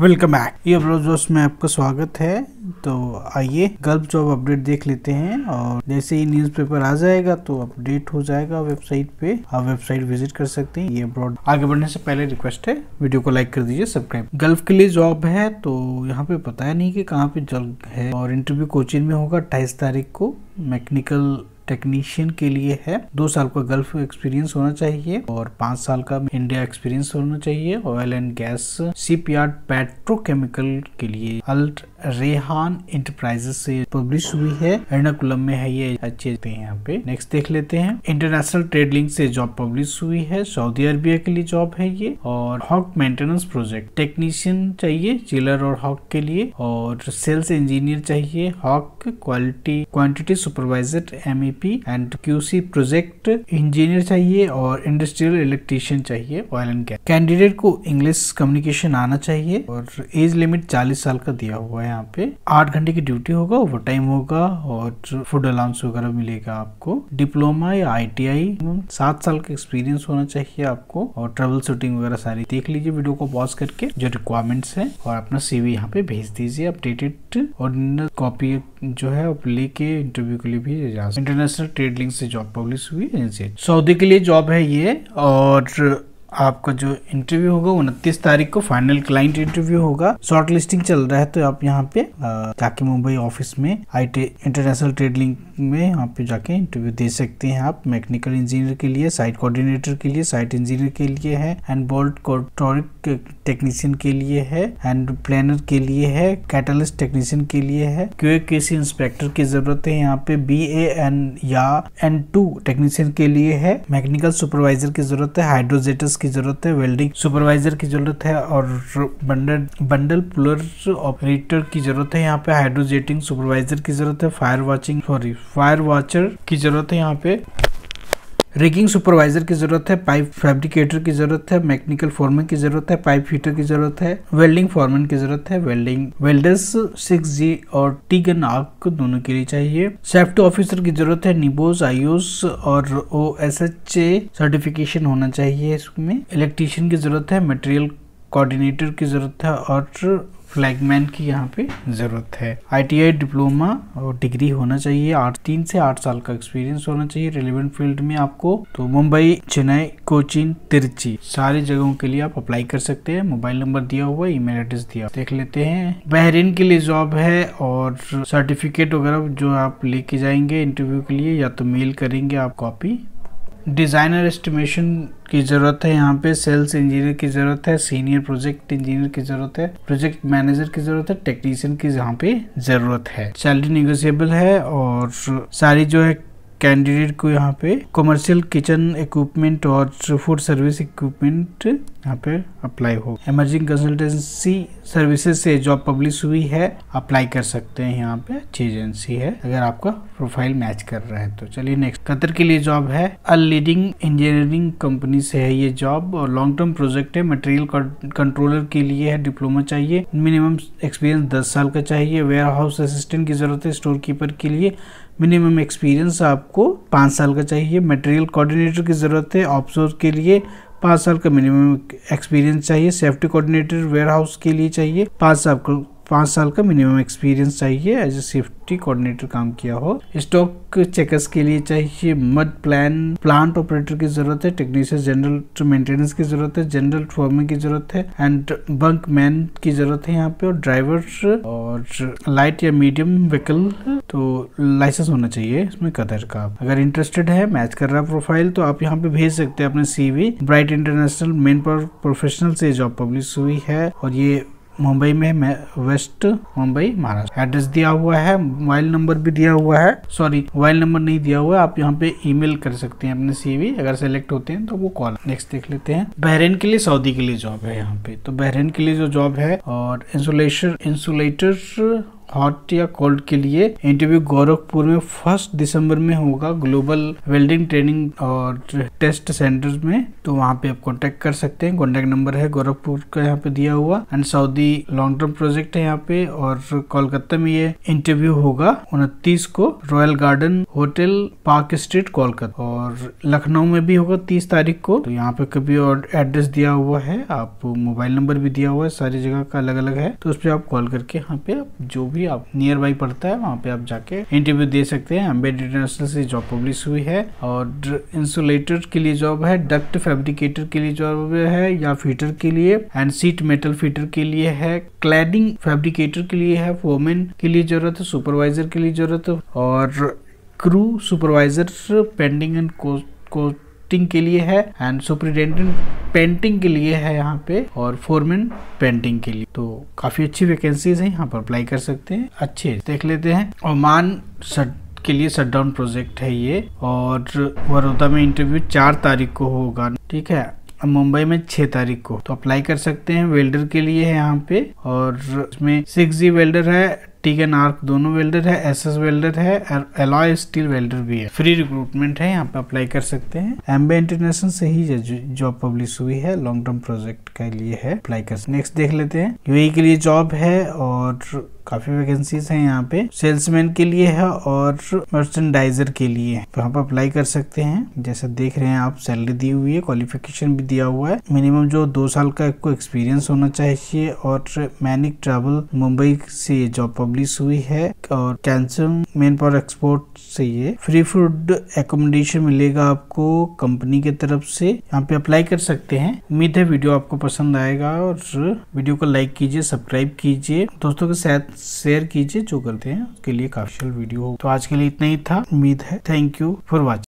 welcome back ये ब्रोजोस में आपका स्वागत है तो आइए गल्फ जॉब अपडेट देख लेते हैं और जैसे ही न्यूज़पेपर आ जाएगा तो अपडेट हो जाएगा वेबसाइट पे आप वेबसाइट विजिट कर सकते हैं ये अब्रॉड आगे बढ़ने से पहले रिक्वेस्ट है वीडियो को लाइक कर दीजिए सब्सक्राइब गल्फ के लिए जॉब है तो यहाँ पे पता नहीं कि कहाँ पे जल्द है और इंटरव्यू कोचिंग में होगा अट्ठाईस तारीख को मैकेनिकल टेक्नीशियन के लिए है दो साल का गल्फ एक्सपीरियंस होना चाहिए और पांच साल का इंडिया एक्सपीरियंस होना चाहिए oil and gas shipyard petrochemical के लिए अल्ट रेहान इंटरप्राइजेस से पब्लिश हुई है एर्नाकुलम में है ये अच्छे थे यहाँ पे नेक्स्ट देख लेते हैं इंटरनेशनल ट्रेड लिंक से जॉब पब्लिश हुई है सऊदी अरबिया के लिए जॉब है ये और हॉक मेंटेनेंस प्रोजेक्ट टेक्नीशियन चाहिए चिलर और हॉक के लिए और सेल्स इंजीनियर चाहिए HVAC quality quantity supervisor M PPP and QC project engineer चाहिए और इंडस्ट्रियल इलेक्ट्रीशियन चाहिए ऑयल एंड गैस कैंडिडेट को इंग्लिश कम्युनिकेशन आना चाहिए और एज लिमिट चालीस साल का दिया हुआ है यहाँ पे आठ घंटे की ड्यूटी होगा ओवर टाइम होगा और फूड अलाउंस वगैरह मिलेगा आपको डिप्लोमा या आई टी सात साल का एक्सपीरियंस होना चाहिए आपको और ट्रेवल शूटिंग वगैरह सारी देख लीजिए वीडियो को पॉज करके जो रिक्वायरमेंट्स है और अपना सीवी यहाँ पे भेज दीजिए अपडेटेड और कॉपी जो है आप लेके इंटरव्यू के लिए भी जा सकते इंटरनेशनल ट्रेड लिंक से जॉब पब्लिश हुई एजेंसी सऊदी के लिए जॉब है ये और आपका जो इंटरव्यू होगा उनतीस तारीख को फाइनल क्लाइंट इंटरव्यू होगा शॉर्ट लिस्टिंग चल रहा है तो आप यहाँ पे जाके मुंबई ऑफिस में आई इंटरनेशनल ट्रेड लिंक में यहाँ पे जाके इंटरव्यू दे सकते हैं आप मैकेनिकल इंजीनियर के लिए साइट कोऑर्डिनेटर के लिए साइट इंजीनियर के लिए है एंड बोल्ट कोट्रॉनिक टेक्नीशियन के लिए है एंड प्लानर के लिए है कैटलिस्ट टेक्नीशियन के लिए है क्यूए केसी इंस्पेक्टर की जरूरत है यहाँ पे बी ए एन या एन टू टेक्नीशियन के लिए है मैकेनिकल सुपरवाइजर की जरूरत है हाइड्रोजेटस की जरूरत है वेल्डिंग सुपरवाइजर की जरूरत है और बंडल बंडल पुलर ऑपरेटर की जरूरत है यहाँ पे हाइड्रोजेटिंग सुपरवाइजर की जरूरत है fire watching sorry fire watcher की ज़रूरत है यहाँ पे रिगिंग सुपरवाइजर की ज़रूरत है पाइप फैब्रिकेटर की ज़रूरत है मैकेनिकल फॉर्मन की ज़रूरत है पाइप हीटर की ज़रूरत है वेल्डिंग फॉर्मन की ज़रूरत है वेल्डिंग वेल्डर्स जी और टी गन दोनों के लिए चाहिए सेफ्टी ऑफिसर की ज़रूरत है निबोज आयोस और O S H A certification होना चाहिए इसमें इलेक्ट्रीशियन की ज़रूरत है मटेरियल कोऑर्डिनेटर की ज़रूरत है और फ्लैगमैन की यहाँ पे ज़रूरत है आईटीआई डिप्लोमा और डिग्री होना चाहिए आठ तीन से आठ साल का एक्सपीरियंस होना चाहिए रिलेवेंट फील्ड में आपको तो मुंबई चेन्नई कोचिन तिरची सारी जगहों के लिए आप अप्लाई कर सकते हैं मोबाइल नंबर दिया हुआ ई मेल एड्रेस दिया देख लेते हैं बहरीन के लिए जॉब है और सर्टिफिकेट वगैरह जो आप लेके जाएंगे इंटरव्यू के लिए या तो मेल करेंगे आप कॉपी डिज़ाइनर एस्टिमेशन की ज़रूरत है यहाँ पे सेल्स इंजीनियर की ज़रूरत है सीनियर प्रोजेक्ट इंजीनियर की ज़रूरत है प्रोजेक्ट मैनेजर की ज़रूरत है टेक्नीशियन की यहाँ पे ज़रूरत है सैलरी निगोशियबल है और सारी जो है कैंडिडेट को यहाँ पे कमर्शियल किचन इक्विपमेंट और फूड सर्विस इक्विपमेंट यहाँ पे अप्लाई हो इमर्जिंग कंसल्टेंसी सर्विसेज से जॉब पब्लिश हुई है अप्लाई कर सकते हैं यहाँ पे अच्छी एजेंसी है अगर आपका प्रोफाइल मैच कर रहा है तो चलिए नेक्स्ट कतर के लिए जॉब है अ लीडिंग इंजीनियरिंग कंपनी से है ये जॉब और लॉन्ग टर्म प्रोजेक्ट है मटेरियल कंट्रोलर के लिए है डिप्लोमा चाहिए मिनिमम एक्सपीरियंस दस साल का चाहिए वेयर हाउस असिस्टेंट की जरूरत है स्टोर कीपर के लिए मिनिमम एक्सपीरियंस आपको पाँच साल का चाहिए मटेरियल कोऑर्डिनेटर की ज़रूरत है ऑफ के लिए पाँच साल का मिनिमम एक्सपीरियंस चाहिए सेफ्टी कोऑर्डिनेटर वेयर हाउस के लिए चाहिए पाँच साल पाँच साल का मिनिमम एक्सपीरियंस चाहिए एज ए सेफ्टी कोऑर्डिनेटर काम किया हो स्टॉक चेकर्स के लिए चाहिए मड प्लान प्लांट ऑपरेटर की जरूरत है टेक्नीशियन जनरल मेंटेनेंस की जरूरत है जनरल फॉर्मिंग की जरूरत है एंड बंक मैन की जरूरत है यहाँ पे और ड्राइवर और लाइट या मीडियम व्हीकल तो लाइसेंस होना चाहिए इसमें कदर का अगर इंटरेस्टेड है मैच कर रहा प्रोफाइल तो आप यहाँ पे भेज सकते हैं अपने CV bright international manpower professional से जॉब पब्लिश हुई है और ये मुंबई में वेस्ट मुंबई महाराष्ट्र एड्रेस दिया हुआ है मोबाइल नंबर भी दिया हुआ है सॉरी मोबाइल नंबर नहीं दिया हुआ है आप यहाँ पे ईमेल कर सकते हैं अपने सीवी अगर सेलेक्ट होते हैं तो वो कॉल नेक्स्ट देख लेते हैं बहरेन के लिए सऊदी के लिए जॉब है यहाँ पे तो बहरेन के लिए जो जॉब है और इंसुलेशन इंसुलेटर हॉट या कोल्ड के लिए इंटरव्यू गोरखपुर में फर्स्ट दिसंबर में होगा ग्लोबल वेल्डिंग ट्रेनिंग और टेस्ट सेंटर में तो वहाँ पे आप कॉन्टेक्ट कर सकते हैं कॉन्टेक्ट नंबर है गोरखपुर का यहाँ पे दिया हुआ and Saudi long term project है यहाँ पे और कोलकाता में ये इंटरव्यू होगा उनतीस को royal garden hotel park street Kolkata और लखनऊ में भी होगा तीस तारीख को तो यहाँ पे कभी और एड्रेस दिया हुआ है आप मोबाइल नंबर भी दिया हुआ है सारी जगह का अलग अलग है तो उस पर आप कॉल करके यहाँ पे आप जो भी भी आप नियर बाई पड़ता है वहाँ पे आप जाके इंटरव्यू दे सकते हैं अम्बेड इंटरनेशनल से जॉब पब्लिश हुई है और इंसुलेटर के लिए जॉब है डक्ट फैब्रिकेटर के लिए जॉब है या फीटर के लिए एंड सीट मेटल फीटर के लिए है क्लैडिंग फैब्रिकेटर के लिए है वोमेन के लिए जरूरत है सुपरवाइजर के लिए जरूरत है और क्रू सुपरवाइजर पेंडिंग एंड को पेंटिंग के लिए है एंड सुप्रिटेंडेंट पेंटिंग के लिए है यहाँ पे और फोरमैन पेंटिंग के लिए तो काफी अच्छी वैकेंसीज है यहाँ पर अप्लाई कर सकते हैं अच्छे देख लेते हैं ओमान सट के लिए शटडाउन प्रोजेक्ट है ये और वरोदा में इंटरव्यू चार तारीख को होगा ठीक है अब मुंबई में छह तारीख को तो अप्लाई कर सकते हैं वेल्डर के लिए है यहाँ पे और इसमें सिक्स जी वेल्डर है टिक एंड आर्क दोनों वेल्डर है एसएस वेल्डर है और एलॉय स्टील वेल्डर भी है फ्री रिक्रूटमेंट है यहाँ पे अप्लाई कर सकते हैं एम्बे इंटरनेशनल से ही जॉब पब्लिश हुई है लॉन्ग टर्म प्रोजेक्ट के लिए है अप्लाई कर नेक्स्ट देख लेते हैं यूएई e के लिए जॉब है और काफी वैकेंसीज हैं यहाँ पे सेल्समैन के लिए है और मर्चेंडाइजर के लिए वहाँ पर अप्लाई कर सकते हैं जैसा देख रहे हैं आप सैलरी दी हुई है क्वालिफिकेशन भी दिया हुआ है मिनिमम जो दो साल का आपको एक्सपीरियंस होना चाहिए और मैनिक ट्रेवल मुंबई से जॉब पब्लिश हुई है और कैंसम मेन पावर एक्सपोर्ट से ये फ्री फूड एकोमोडेशन मिलेगा आपको कंपनी के तरफ से यहाँ पे अप्लाई कर सकते हैं उम्मीद है वीडियो आपको पसंद आएगा और वीडियो को लाइक कीजिए सब्सक्राइब कीजिए दोस्तों के साथ शेयर कीजिए जो करते हैं उसके लिए काफी वीडियो हो तो आज के लिए इतना ही था उम्मीद है थैंक यू फॉर वॉचिंग